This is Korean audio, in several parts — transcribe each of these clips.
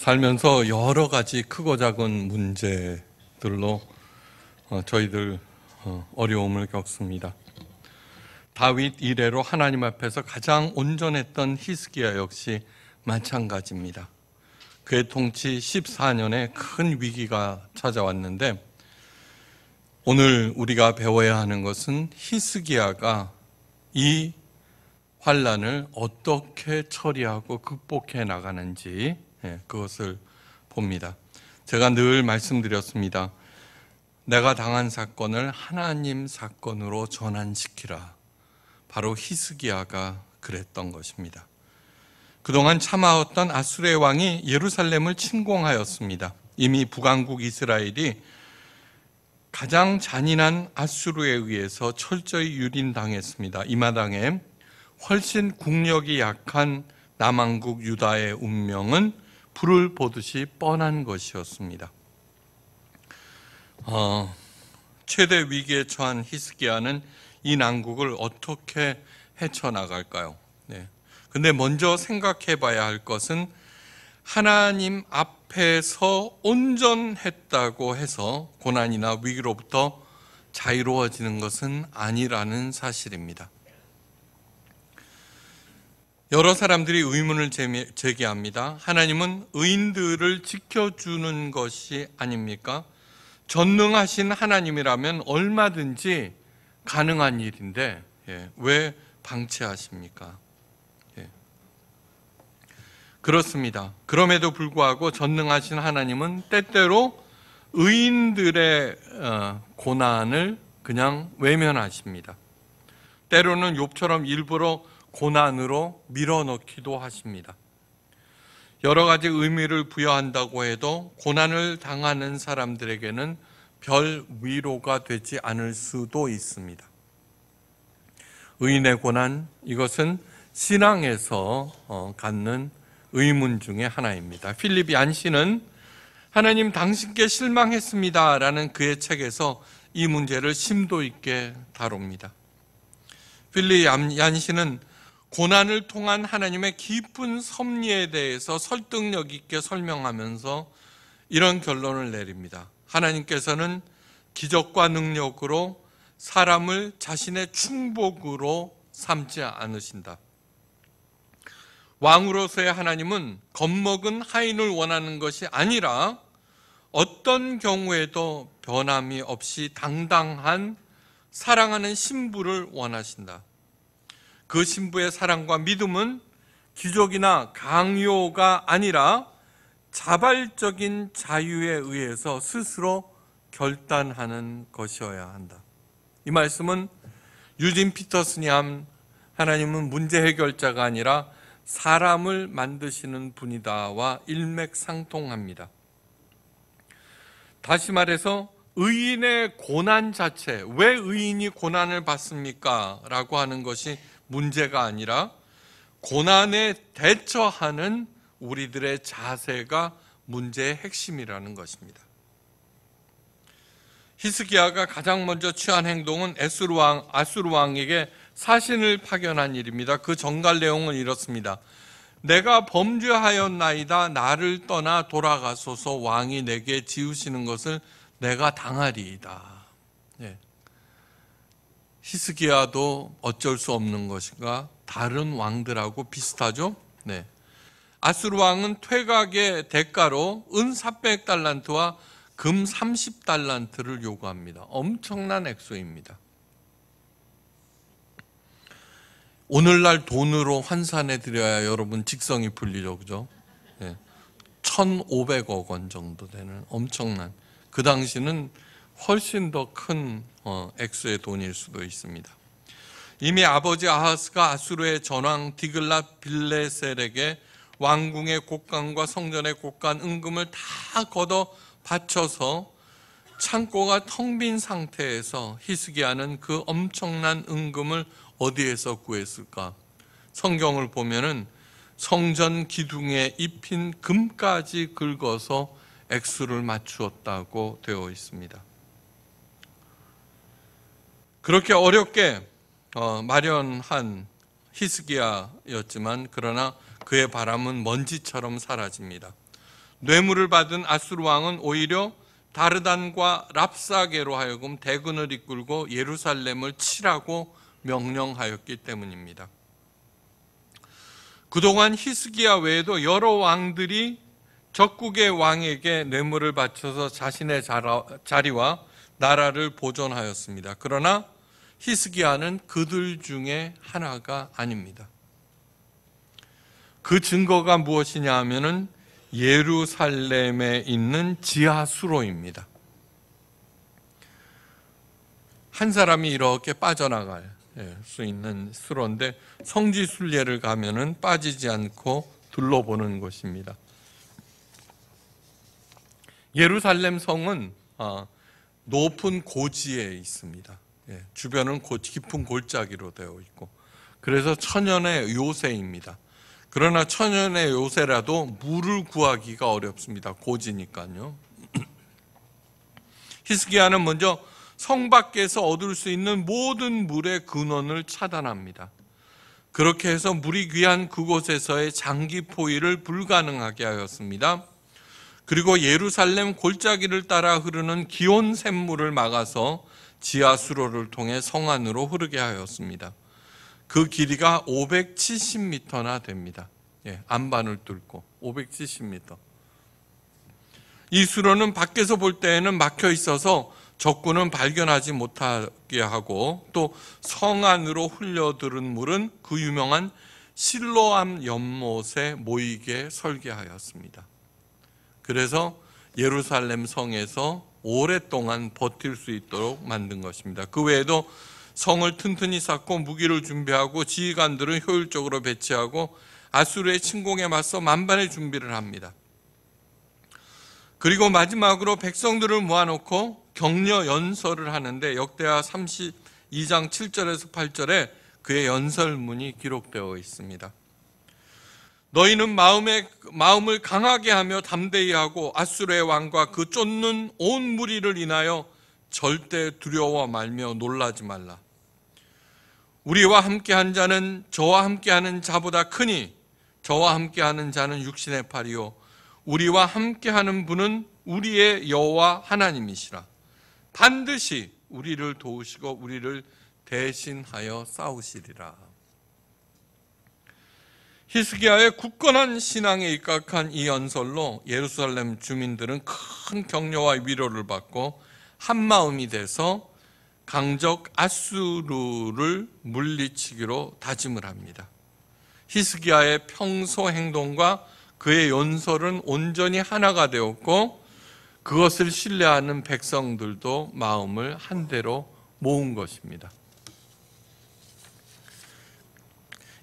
살면서 여러 가지 크고 작은 문제들로 어, 저희들 어, 어려움을 겪습니다. 다윗 이래로 하나님 앞에서 가장 온전했던 히스기야 역시 마찬가지입니다. 그의 통치 14년에 큰 위기가 찾아왔는데 오늘 우리가 배워야 하는 것은 히스기야가 이 환란을 어떻게 처리하고 극복해 나가는지 예, 그것을 봅니다. 제가 늘 말씀드렸습니다. 내가 당한 사건을 하나님 사건으로 전환시키라. 바로 히스기야가 그랬던 것입니다. 그동안 참아왔던 아수르의 왕이 예루살렘을 침공하였습니다. 이미 북왕국 이스라엘이 가장 잔인한 아수르에 의해서 철저히 유린당했습니다. 이 마당에 훨씬 국력이 약한 남왕국 유다의 운명은 불을 보듯이 뻔한 것이었습니다. 어, 최대 위기에 처한 히스기야는 이 난국을 어떻게 헤쳐나갈까요? 네. 근데 먼저 생각해 봐야 할 것은 하나님 앞에서 온전했다고 해서 고난이나 위기로부터 자유로워지는 것은 아니라는 사실입니다. 여러 사람들이 의문을 제기합니다. 하나님은 의인들을 지켜주는 것이 아닙니까? 전능하신 하나님이라면 얼마든지 가능한 일인데 예, 왜 방치하십니까? 예. 그렇습니다. 그럼에도 불구하고 전능하신 하나님은 때때로 의인들의 어, 고난을 그냥 외면하십니다. 때로는 욥처럼 일부러 고난으로 밀어넣기도 하십니다. 여러 가지 의미를 부여한다고 해도 고난을 당하는 사람들에게는 별 위로가 되지 않을 수도 있습니다. 의인의 고난, 이것은 신앙에서 어, 갖는 의문 중의 하나입니다. 필립 얀씨는 하나님 당신께 실망했습니다. 라는 그의 책에서 이 문제를 심도 있게 다룹니다. 필립 얀씨는 고난을 통한 하나님의 깊은 섭리에 대해서 설득력 있게 설명하면서 이런 결론을 내립니다. 하나님께서는 기적과 능력으로 사람을 자신의 충복으로 삼지 않으신다. 왕으로서의 하나님은 겁먹은 하인을 원하는 것이 아니라 어떤 경우에도 변함이 없이 당당한 사랑하는 신부를 원하신다. 그 신부의 사랑과 믿음은 기적이나 강요가 아니라 자발적인 자유에 의해서 스스로 결단하는 것이어야 한다. 이 말씀은 유진 피터슨이 한 하나님은 문제 해결자가 아니라 사람을 만드시는 분이다와 일맥상통합니다. 다시 말해서 의인의 고난 자체, 왜 의인이 고난을 받습니까? 라고 하는 것이 문제가 아니라 고난에 대처하는 우리들의 자세가 문제의 핵심이라는 것입니다. 히스기야가 가장 먼저 취한 행동은 에스루 왕 아수르 왕에게 사신을 파견한 일입니다. 그 전갈 내용은 이렇습니다. 내가 범죄하였나이다 나를 떠나 돌아가소서 왕이 내게 지우시는 것을 내가 당하리이다. 예. 히스기야도 어쩔 수 없는 것인가 다른 왕들하고 비슷하죠. 네. 아수르 왕은 퇴각의 대가로 은 400달란트와 금 30달란트를 요구합니다. 엄청난 액수입니다. 오늘날 돈으로 환산해 드려야 여러분 직성이 풀리죠. 그죠? 네. 1,500억 원 정도 되는 엄청난 그 당시는 훨씬 더큰 어, 액수의 돈일 수도 있습니다. 이미 아버지 아하스가 아수르의 전왕 디글랏 빌레셀에게 왕궁의 곡간과 성전의 곡간 은금을 다 걷어 바쳐서 창고가 텅 빈 상태에서 히스기야는 그 엄청난 은금을 어디에서 구했을까? 성경을 보면은 성전 기둥에 입힌 금까지 긁어서 액수를 맞추었다고 되어 있습니다. 그렇게 어렵게 어, 마련한 히스기야였지만 그러나 그의 바람은 먼지처럼 사라집니다. 뇌물을 받은 아수르 왕은 오히려 다르단과 랍사게로 하여금 대군을 이끌고 예루살렘을 치라고 명령하였기 때문입니다. 그동안 히스기야 외에도 여러 왕들이 적국의 왕에게 뇌물을 바쳐서 자신의 자리와 나라를 보존하였습니다. 그러나 히스기야는 그들 중에 하나가 아닙니다. 그 증거가 무엇이냐 하면은 예루살렘에 있는 지하 수로입니다. 한 사람이 이렇게 빠져나갈 예, 수 있는 수로인데 성지 순례를 가면은 빠지지 않고 둘러보는 곳입니다. 예루살렘 성은 어, 높은 고지에 있습니다. 예, 주변은 고, 깊은 골짜기로 되어 있고 그래서 천연의 요새입니다. 그러나 천연의 요새라도 물을 구하기가 어렵습니다. 고지니까요. 히스기야는 먼저 성 밖에서 얻을 수 있는 모든 물의 근원을 차단합니다. 그렇게 해서 물이 귀한 그곳에서의 장기 포위를 불가능하게 하였습니다. 그리고 예루살렘 골짜기를 따라 흐르는 기온 샘물을 막아서 지하 수로를 통해 성 안으로 흐르게 하였습니다. 그 길이가 570m나 됩니다. 예, 안반을 뚫고 570m. 이 수로는 밖에서 볼 때에는 막혀 있어서 적군은 발견하지 못하게 하고 또성 안으로 흘려들은 물은 그 유명한 실로암 연못에 모이게 설계하였습니다. 그래서 예루살렘 성에서 오랫동안 버틸 수 있도록 만든 것입니다. 그 외에도 성을 튼튼히 쌓고 무기를 준비하고 지휘관들을 효율적으로 배치하고 아수르의 침공에 맞서 만반의 준비를 합니다. 그리고 마지막으로 백성들을 모아놓고 격려 연설을 하는데 역대하 32장 7절에서 8절에 그의 연설문이 기록되어 있습니다. 너희는 마음에, 마음을 강하게 하며 담대히 하고 아수르의 왕과 그 쫓는 온 무리를 인하여 절대 두려워 말며 놀라지 말라. 우리와 함께한 자는 저와 함께하는 자보다 크니 저와 함께하는 자는 육신의 팔이요 우리와 함께하는 분은 우리의 여와 하나님이시라. 반드시 우리를 도우시고 우리를 대신하여 싸우시리라. 히스기야의 굳건한 신앙에 입각한 이 연설로 예루살렘 주민들은 큰 격려와 위로를 받고 한마음이 돼서 강적 아수르를 물리치기로 다짐을 합니다. 히스기야의 평소 행동과 그의 연설은 온전히 하나가 되었고 그것을 신뢰하는 백성들도 마음을 한 대로 모은 것입니다.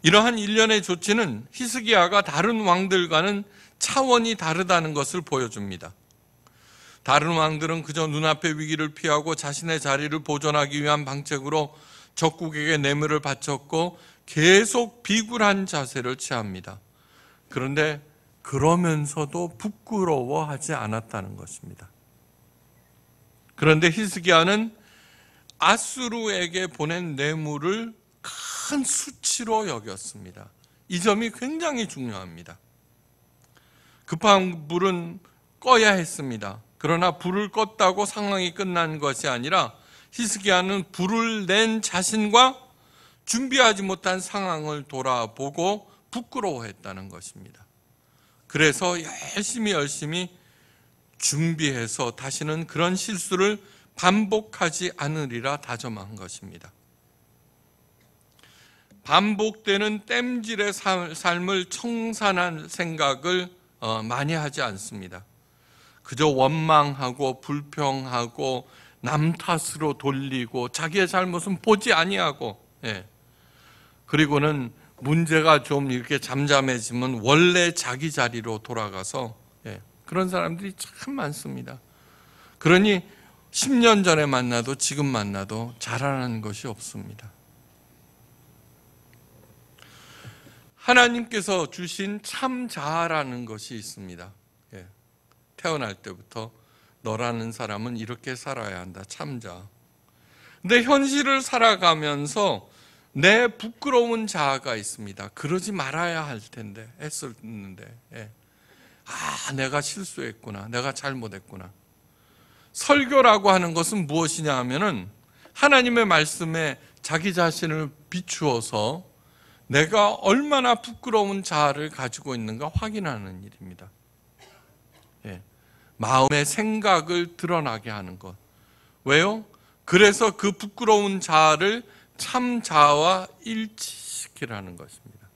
이러한 일련의 조치는 히스기야가 다른 왕들과는 차원이 다르다는 것을 보여줍니다. 다른 왕들은 그저 눈앞의 위기를 피하고 자신의 자리를 보존하기 위한 방책으로 적국에게 뇌물을 바쳤고 계속 비굴한 자세를 취합니다. 그런데 그러면서도 부끄러워하지 않았다는 것입니다. 그런데 히스기야는 아수르에게 보낸 뇌물을 큰 수치로 여겼습니다. 이 점이 굉장히 중요합니다. 급한 불은 꺼야 했습니다. 그러나 불을 껐다고 상황이 끝난 것이 아니라 히스기야는 불을 낸 자신과 준비하지 못한 상황을 돌아보고 부끄러워했다는 것입니다. 그래서 열심히 열심히 준비해서 다시는 그런 실수를 반복하지 않으리라 다짐한 것입니다. 반복되는 땜질의 삶을 청산한 생각을 어, 많이 하지 않습니다. 그저 원망하고 불평하고 남 탓으로 돌리고 자기의 잘못은 보지 아니하고 예. 그리고는 문제가 좀 이렇게 잠잠해지면 원래 자기 자리로 돌아가서 예. 그런 사람들이 참 많습니다. 그러니 10년 전에 만나도 지금 만나도 잘하는 것이 없습니다. 하나님께서 주신 참 자아라는 것이 있습니다. 예. 태어날 때부터 너라는 사람은 이렇게 살아야 한다. 참 자아. 근데 현실을 살아가면서 내 부끄러운 자아가 있습니다. 그러지 말아야 할 텐데 했었는데. 예. 아, 내가 실수했구나. 내가 잘못했구나. 설교라고 하는 것은 무엇이냐 하면은 하나님의 말씀에 자기 자신을 비추어서 내가 얼마나 부끄러운 자아를 가지고 있는가 확인하는 일입니다. 예. 마음의 생각을 드러나게 하는 것. 왜요? 그래서 그 부끄러운 자아를 참 자아와 일치시키라는 것입니다.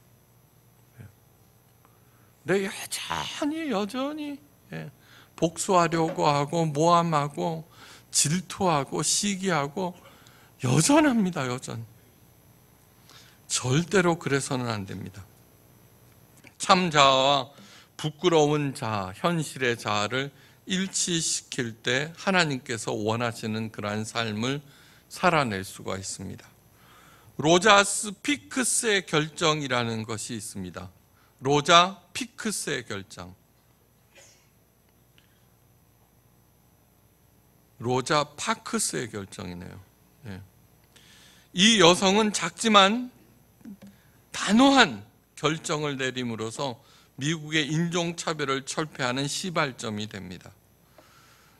내 예. 네, 여전히 여전히 예. 복수하려고 하고 모함하고 질투하고 시기하고 여전합니다. 여전. 절대로 그래서는 안 됩니다. 참 자아와 부끄러운 자 현실의 자아를 일치시킬 때 하나님께서 원하시는 그러한 삶을 살아낼 수가 있습니다. 로자스 피크스의 결정이라는 것이 있습니다. 로자 피크스의 결정. 로자 파크스의 결정이네요. 예. 이 여성은 작지만 단호한 결정을 내림으로써 미국의 인종차별을 철폐하는 시발점이 됩니다.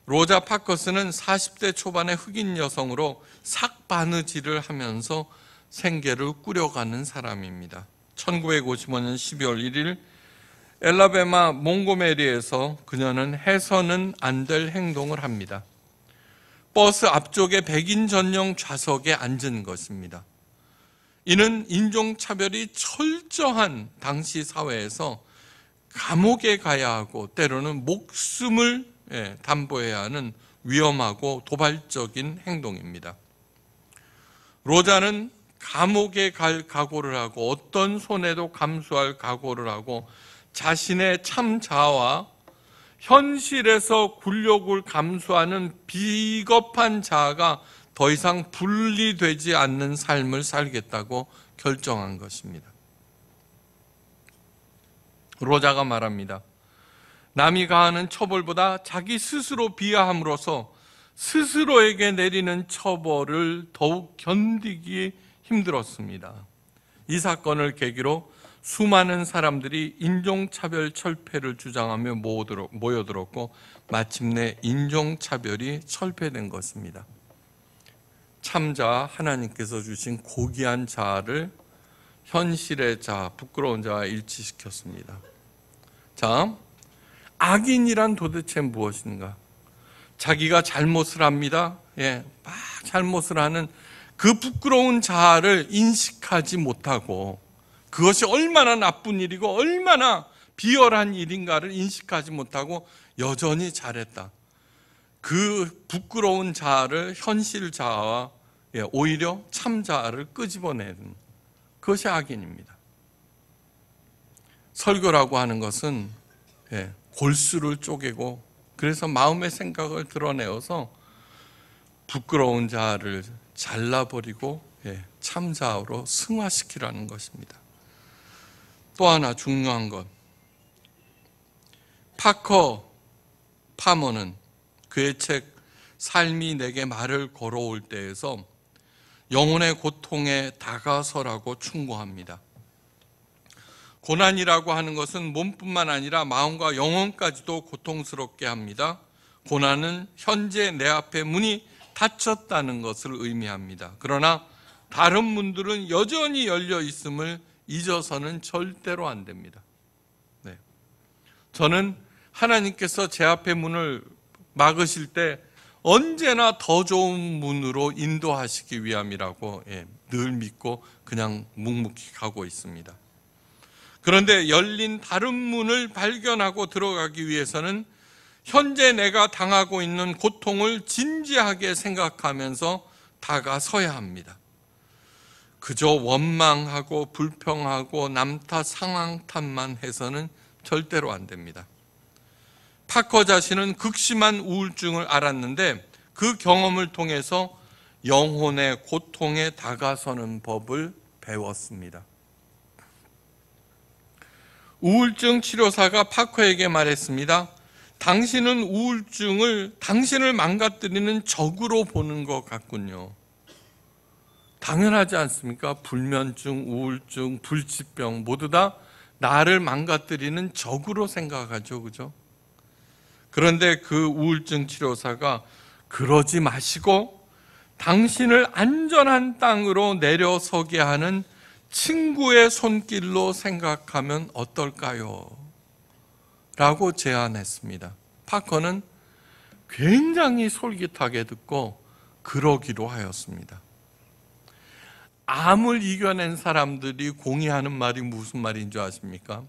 로자 파커스는 40대 초반의 흑인 여성으로 삭 바느질을 하면서 생계를 꾸려가는 사람입니다. 1955년 12월 1일 엘라베마 몽고메리에서 그녀는 해서는 안 될 행동을 합니다. 버스 앞쪽에 백인 전용 좌석에 앉은 것입니다. 이는 인종차별이 철저한 당시 사회에서 감옥에 가야 하고 때로는 목숨을 예, 담보해야 하는 위험하고 도발적인 행동입니다. 로자는 감옥에 갈 각오를 하고 어떤 손해도 감수할 각오를 하고 자신의 참자와 현실에서 굴욕을 감수하는 비겁한 자아가 더 이상 분리되지 않는 삶을 살겠다고 결정한 것입니다. 로자가 말합니다. 남이 가하는 처벌보다 자기 스스로 비하함으로써 스스로에게 내리는 처벌을 더욱 견디기 힘들었습니다. 이 사건을 계기로 수많은 사람들이 인종차별 철폐를 주장하며 모여들었고 마침내 인종차별이 철폐된 것입니다. 참자 하나님께서 주신 고귀한 자아를 현실의 자, 부끄러운 자와 일치시켰습니다. 자, 악인이란 도대체 무엇인가? 자기가 잘못을 합니다. 예, 막 잘못을 하는 그 부끄러운 자아를 인식하지 못하고 그것이 얼마나 나쁜 일이고 얼마나 비열한 일인가를 인식하지 못하고 여전히 잘했다. 그 부끄러운 자아를 현실 자아와 예, 오히려 참 자아를 끄집어내는 그것이 악인입니다. 설교라고 하는 것은 예, 골수를 쪼개고 그래서 마음의 생각을 드러내어서 부끄러운 자아를 잘라버리고 예, 참 자아로 승화시키라는 것입니다. 또 하나 중요한 것 파커 파머는 그의 책 삶이 내게 말을 걸어올 때에서 영혼의 고통에 다가서라고 충고합니다. 고난이라고 하는 것은 몸뿐만 아니라 마음과 영혼까지도 고통스럽게 합니다. 고난은 현재 내 앞에 문이 닫혔다는 것을 의미합니다. 그러나 다른 문들은 여전히 열려 있음을 잊어서는 절대로 안 됩니다. 네. 저는 하나님께서 제 앞에 문을 막으실 때 언제나 더 좋은 문으로 인도하시기 위함이라고 예, 늘 믿고 그냥 묵묵히 가고 있습니다. 그런데 열린 다른 문을 발견하고 들어가기 위해서는 현재 내가 당하고 있는 고통을 진지하게 생각하면서 다가서야 합니다. 그저 원망하고 불평하고 남탓 상황 탓만 해서는 절대로 안 됩니다. 파커 자신은 극심한 우울증을 알았는데 그 경험을 통해서 영혼의 고통에 다가서는 법을 배웠습니다. 우울증 치료사가 파커에게 말했습니다. 당신은 우울증을 당신을 망가뜨리는 적으로 보는 것 같군요. 당연하지 않습니까? 불면증, 우울증, 불치병 모두 다 나를 망가뜨리는 적으로 생각하죠. 그죠? 그런데 그 우울증 치료사가 그러지 마시고 당신을 안전한 땅으로 내려서게 하는 친구의 손길로 생각하면 어떨까요? 라고 제안했습니다. 파커는 굉장히 솔깃하게 듣고 그러기로 하였습니다. 암을 이겨낸 사람들이 공의하는 말이 무슨 말인 줄 아십니까?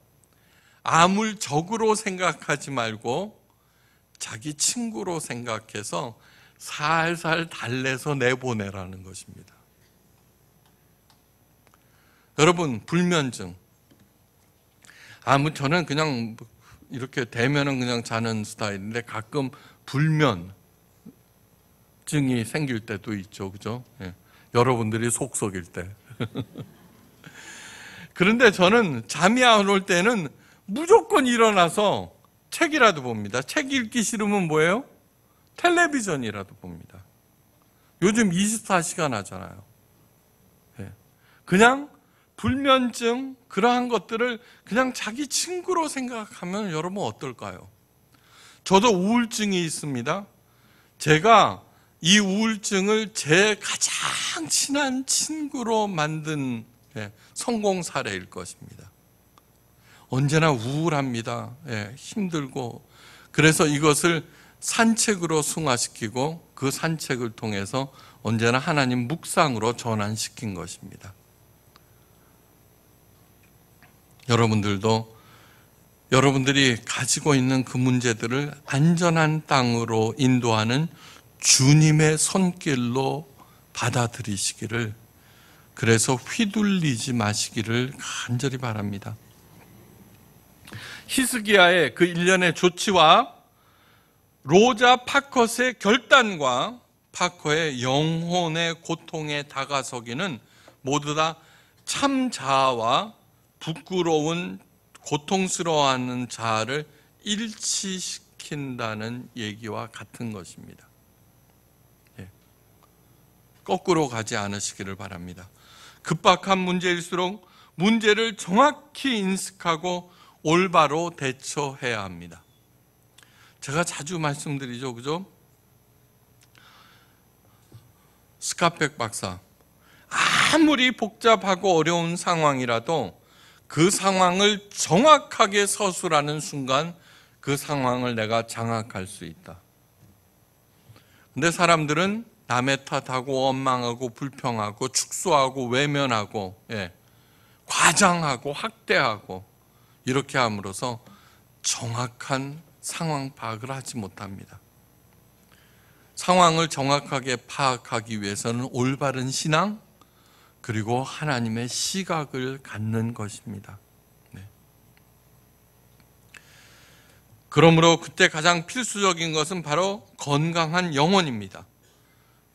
암을 적으로 생각하지 말고 자기 친구로 생각해서 살살 달래서 내보내라는 것입니다. 여러분, 불면증. 아무 저는 그냥 이렇게 대면은 그냥 자는 스타일인데 가끔 불면증이 생길 때도 있죠. 그죠? 예. 여러분들이 속속일 때. 그런데 저는 잠이 안 올 때는 무조건 일어나서 책이라도 봅니다. 책 읽기 싫으면 뭐예요? 텔레비전이라도 봅니다. 요즘 24시간 하잖아요. 예. 그냥 불면증, 그러한 것들을 그냥 자기 친구로 생각하면 여러분 어떨까요? 저도 우울증이 있습니다. 제가 이 우울증을 제 가장 친한 친구로 만든 예, 성공 사례일 것입니다. 언제나 우울합니다. 예, 힘들고 그래서 이것을 산책으로 승화시키고 그 산책을 통해서 언제나 하나님 묵상으로 전환시킨 것입니다. 여러분들도 여러분들이 가지고 있는 그 문제들을 안전한 땅으로 인도하는 주님의 손길로 받아들이시기를 그래서 휘둘리지 마시기를 간절히 바랍니다. 히스기야의 그 일련의 조치와 로자 파컷의 결단과 파커의 영혼의 고통에 다가서기는 모두 다 참자와 부끄러운 고통스러워하는 자아를 일치시킨다는 얘기와 같은 것입니다. 예. 거꾸로 가지 않으시기를 바랍니다. 급박한 문제일수록 문제를 정확히 인식하고 올바로 대처해야 합니다. 제가 자주 말씀드리죠, 그죠? 스카펙 박사. 아무리 복잡하고 어려운 상황이라도 그 상황을 정확하게 서술하는 순간 그 상황을 내가 장악할 수 있다. 근데 사람들은 남의 탓하고 원망하고 불평하고 축소하고 외면하고 예. 과장하고 학대하고 이렇게 함으로써 정확한 상황 파악을 하지 못합니다. 상황을 정확하게 파악하기 위해서는 올바른 신앙 그리고 하나님의 시각을 갖는 것입니다. 네. 그러므로 그때 가장 필수적인 것은 바로 건강한 영혼입니다.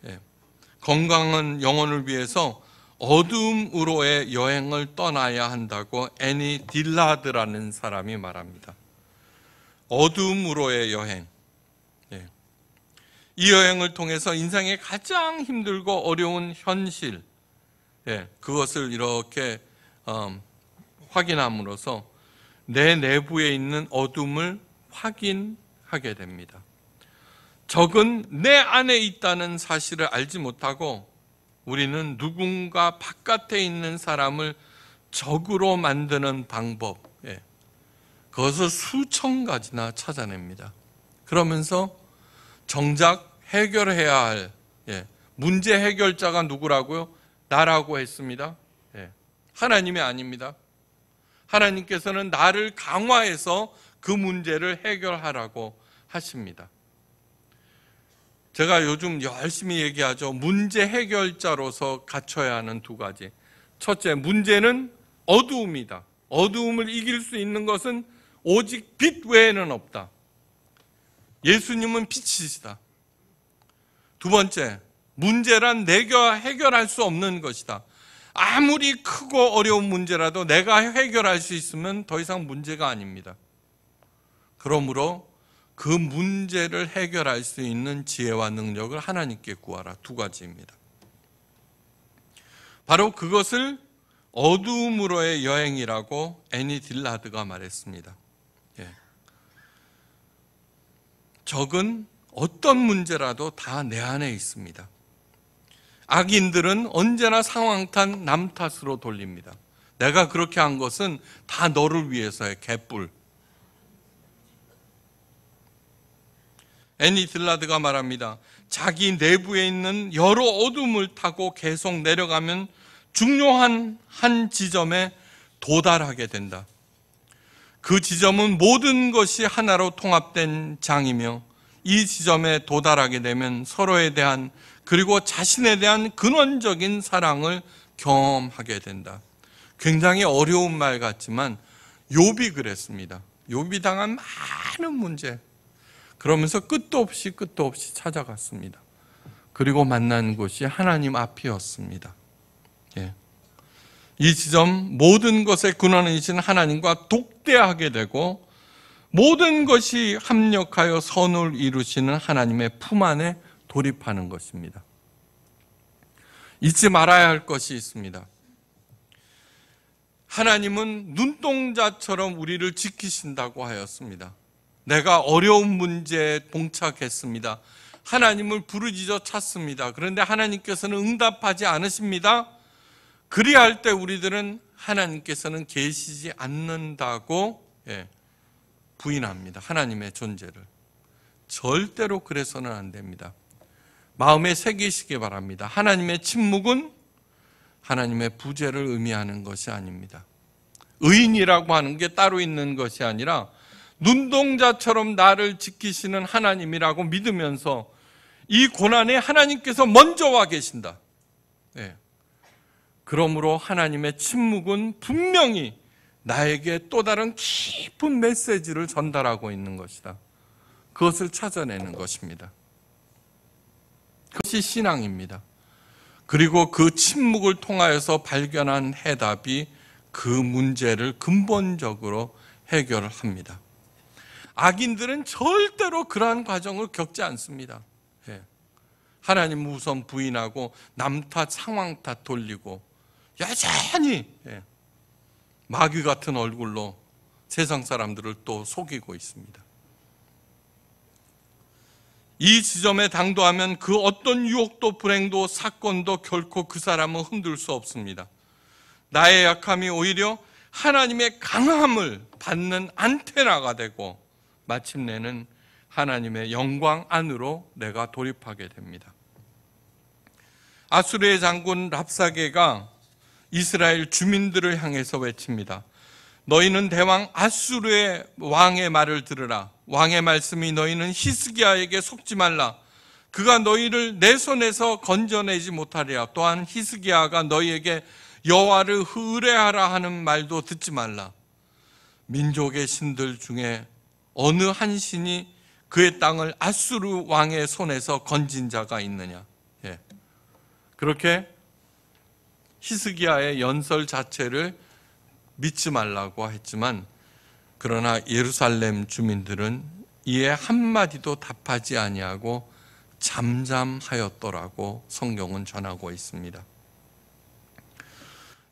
네. 건강한 영혼을 위해서 어둠으로의 여행을 떠나야 한다고 애니 딜라드라는 사람이 말합니다. 어둠으로의 여행. 예. 이 여행을 통해서 인생의 가장 힘들고 어려운 현실, 예. 그것을 이렇게 음, 확인함으로써 내 내부에 있는 어둠을 확인하게 됩니다. 적은 내 안에 있다는 사실을 알지 못하고 우리는 누군가 바깥에 있는 사람을 적으로 만드는 방법, 예. 그것을 수천 가지나 찾아냅니다. 그러면서 정작 해결해야 할 예. 문제 해결자가 누구라고요? 나라고 했습니다. 예. 하나님이 아닙니다. 하나님께서는 나를 강화해서 그 문제를 해결하라고 하십니다. 제가 요즘 열심히 얘기하죠. 문제 해결자로서 갖춰야 하는 두 가지. 첫째, 문제는 어두움이다. 어두움을 이길 수 있는 것은 오직 빛 외에는 없다. 예수님은 빛이시다. 두 번째, 문제란 내가 해결할 수 없는 것이다. 아무리 크고 어려운 문제라도 내가 해결할 수 있으면 더 이상 문제가 아닙니다. 그러므로 그 문제를 해결할 수 있는 지혜와 능력을 하나님께 구하라. 두 가지입니다. 바로 그것을 어두움으로의 여행이라고 애니 딜라드가 말했습니다. 예. 적은 어떤 문제라도 다 내 안에 있습니다. 악인들은 언제나 상황 탓, 남 탓으로 돌립니다. 내가 그렇게 한 것은 다 너를 위해서의 개뿔. 애니슬라드가 말합니다. 자기 내부에 있는 여러 어둠을 타고 계속 내려가면 중요한 한 지점에 도달하게 된다. 그 지점은 모든 것이 하나로 통합된 장이며 이 지점에 도달하게 되면 서로에 대한 그리고 자신에 대한 근원적인 사랑을 경험하게 된다. 굉장히 어려운 말 같지만 요비 그랬습니다. 요비 당한 많은 문제, 그러면서 끝도 없이 끝도 없이 찾아갔습니다. 그리고 만난 곳이 하나님 앞이었습니다. 예. 이 지점 모든 것의 근원이신 하나님과 독대하게 되고 모든 것이 합력하여 선을 이루시는 하나님의 품 안에 돌입하는 것입니다. 잊지 말아야 할 것이 있습니다. 하나님은 눈동자처럼 우리를 지키신다고 하였습니다. 내가 어려운 문제에 봉착했습니다. 하나님을 부르짖어 찾습니다. 그런데 하나님께서는 응답하지 않으십니다. 그리할 때 우리들은 하나님께서는 계시지 않는다고 예, 부인합니다. 하나님의 존재를. 절대로 그래서는 안 됩니다. 마음에 새기시기 바랍니다. 하나님의 침묵은 하나님의 부재를 의미하는 것이 아닙니다. 의인이라고 하는 게 따로 있는 것이 아니라 눈동자처럼 나를 지키시는 하나님이라고 믿으면서 이 고난에 하나님께서 먼저 와 계신다. 네. 그러므로 하나님의 침묵은 분명히 나에게 또 다른 깊은 메시지를 전달하고 있는 것이다. 그것을 찾아내는 것입니다. 그것이 신앙입니다. 그리고 그 침묵을 통하여서 발견한 해답이 그 문제를 근본적으로 해결 합니다. 악인들은 절대로 그러한 과정을 겪지 않습니다. 예. 하나님 우선 부인하고 남탓 상황 탓 돌리고 여전히 예. 마귀 같은 얼굴로 세상 사람들을 또 속이고 있습니다. 이 지점에 당도하면 그 어떤 유혹도 불행도 사건도 결코 그 사람은 흔들 수 없습니다. 나의 약함이 오히려 하나님의 강함을 받는 안테나가 되고 마침내는 하나님의 영광 안으로 내가 돌입하게 됩니다. 아수르의 장군 랍사게가 이스라엘 주민들을 향해서 외칩니다. 너희는 대왕 아수르의 왕의 말을 들으라. 왕의 말씀이 너희는 히스기야에게 속지 말라. 그가 너희를 내 손에서 건져내지 못하리라. 또한 히스기야가 너희에게 여호와를 의뢰하라 하는 말도 듣지 말라. 민족의 신들 중에 어느 한 신이 그의 땅을 아수르 왕의 손에서 건진 자가 있느냐? 예. 그렇게 히스기야의 연설 자체를 믿지 말라고 했지만 그러나 예루살렘 주민들은 이에 한마디도 답하지 아니하고 잠잠하였더라고 성경은 전하고 있습니다.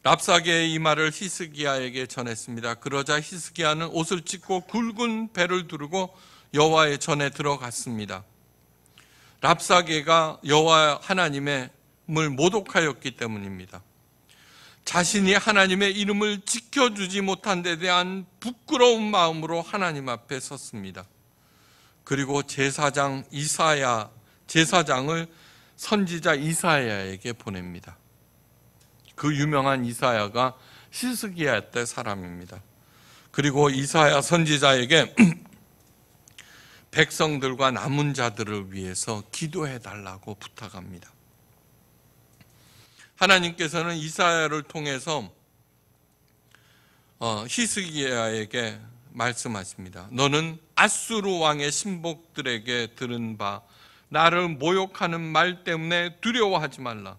랍사게의 이 말을 히스기야에게 전했습니다. 그러자 히스기야는 옷을 찢고 굵은 배를 두르고 여호와의 전에 들어갔습니다. 랍사게가 여호와 하나님의 을 모독하였기 때문입니다. 자신이 하나님의 이름을 지켜주지 못한 데 대한 부끄러운 마음으로 하나님 앞에 섰습니다. 그리고 제사장 이사야 제사장을 선지자 이사야에게 보냅니다. 그 유명한 이사야가 시스기야 때 사람입니다. 그리고 이사야 선지자에게 백성들과 남은 자들을 위해서 기도해 달라고 부탁합니다. 하나님께서는 이사야를 통해서 어, 히스기야에게 말씀하십니다. 너는 아수르 왕의 신복들에게 들은 바 나를 모욕하는 말 때문에 두려워하지 말라.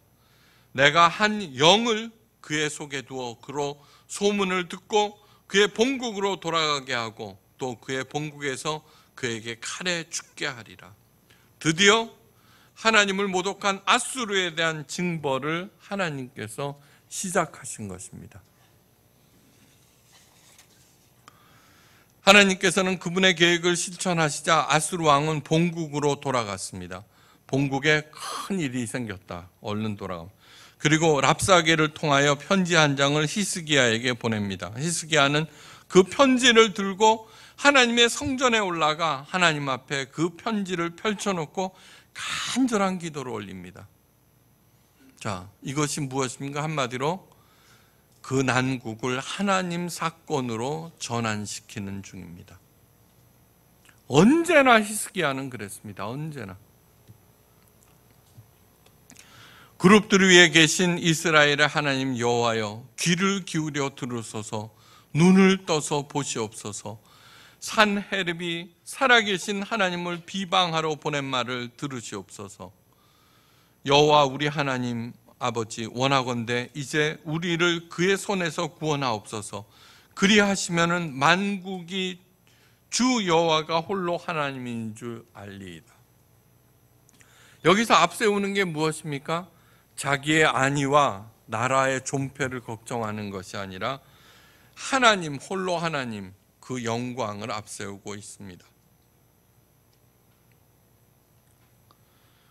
내가 한 영을 그의 속에 두어 그로 소문을 듣고 그의 본국으로 돌아가게 하고 또 그의 본국에서 그에게 칼에 죽게 하리라. 드디어 하나님을 모독한 아수르에 대한 징벌을 하나님께서 시작하신 것입니다. 하나님께서는 그분의 계획을 실천하시자 아수르 왕은 본국으로 돌아갔습니다. 본국에 큰 일이 생겼다. 얼른 돌아가. 그리고 랍사게를 통하여 편지 한 장을 히스기야에게 보냅니다. 히스기야는 그 편지를 들고 하나님의 성전에 올라가 하나님 앞에 그 편지를 펼쳐놓고 간절한 기도를 올립니다. 자, 이것이 무엇입니까? 한마디로 그 난국을 하나님 사건으로 전환시키는 중입니다. 언제나 히스기야는 그랬습니다. 언제나. 그룹들 위에 계신 이스라엘의 하나님 여호와여 귀를 기울여 들으소서 눈을 떠서 보시옵소서 산헤르비 살아계신 하나님을 비방하러 보낸 말을 들으시옵소서 여호와 우리 하나님 아버지 원하건대 이제 우리를 그의 손에서 구원하옵소서 그리하시면은 만국이 주 여호와가 홀로 하나님인 줄 알리이다 여기서 앞세우는 게 무엇입니까? 자기의 안위와 나라의 존폐를 걱정하는 것이 아니라 하나님 홀로 하나님 그 영광을 앞세우고 있습니다.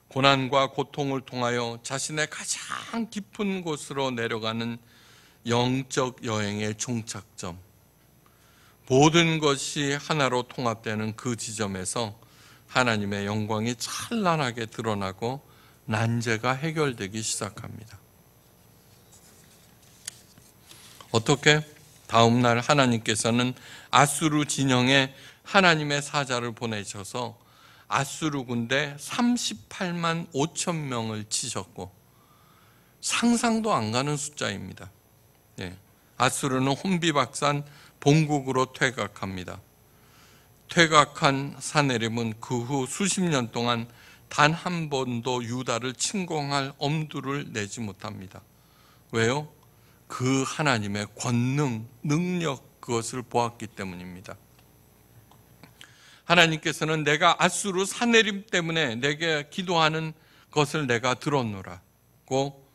고난과 고통을 통하여 자신의 가장 깊은 곳으로 내려가는 영적 여행의 종착점. 모든 것이 하나로 통합되는 그 지점에서 하나님의 영광이 찬란하게 드러나고 난제가 해결되기 시작합니다. 어떻게? 다음날 하나님께서는 아수르 진영에 하나님의 사자를 보내셔서 아수르 군대 38만 5천 명을 치셨고 상상도 안 가는 숫자입니다. 예. 아수르는 혼비박산 본국으로 퇴각합니다. 퇴각한 사내림은 그 후 수십 년 동안 단한 번도 유다를 침공할 엄두를 내지 못합니다. 왜요? 그 하나님의 권능, 능력 그것을 보았기 때문입니다. 하나님께서는 내가 아수르 사내림 때문에 내게 기도하는 것을 내가 들었노라고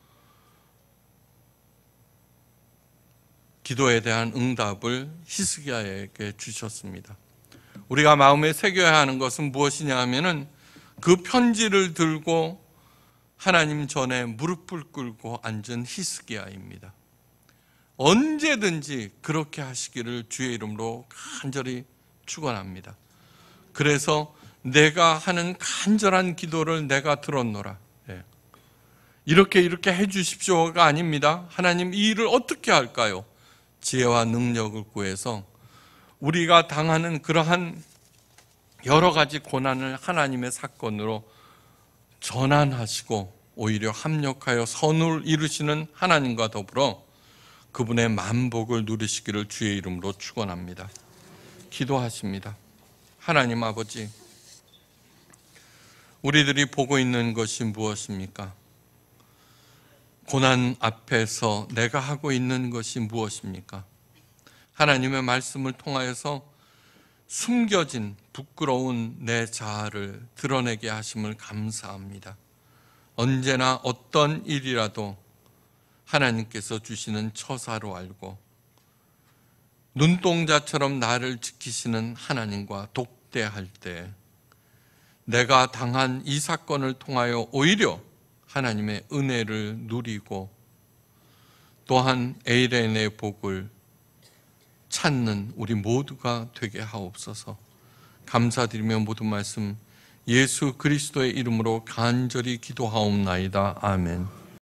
기도에 대한 응답을 히스기야에게 주셨습니다. 우리가 마음에 새겨야 하는 것은 무엇이냐 하면은 그 편지를 들고 하나님 전에 무릎을 꿇고 앉은 히스기야입니다. 언제든지 그렇게 하시기를 주의 이름으로 간절히 축원합니다. 그래서 내가 하는 간절한 기도를 내가 들었노라. 예. 이렇게 이렇게 해 주십시오가 아닙니다. 하나님 이 일을 어떻게 할까요? 지혜와 능력을 구해서 우리가 당하는 그러한 여러 가지 고난을 하나님의 사건으로 전환하시고 오히려 합력하여 선을 이루시는 하나님과 더불어 그분의 만복을 누리시기를 주의 이름으로 축원합니다. 기도하십니다. 하나님 아버지 우리들이 보고 있는 것이 무엇입니까? 고난 앞에서 내가 하고 있는 것이 무엇입니까? 하나님의 말씀을 통하여서 숨겨진 부끄러운 내 자아를 드러내게 하심을 감사합니다. 언제나 어떤 일이라도 하나님께서 주시는 처사로 알고 눈동자처럼 나를 지키시는 하나님과 독대할 때 내가 당한 이 사건을 통하여 오히려 하나님의 은혜를 누리고 또한 에이렌의 복을 찾는 우리 모두가 되게 하옵소서. 감사드리며 모든 말씀 예수 그리스도의 이름으로 간절히 기도하옵나이다. 아멘.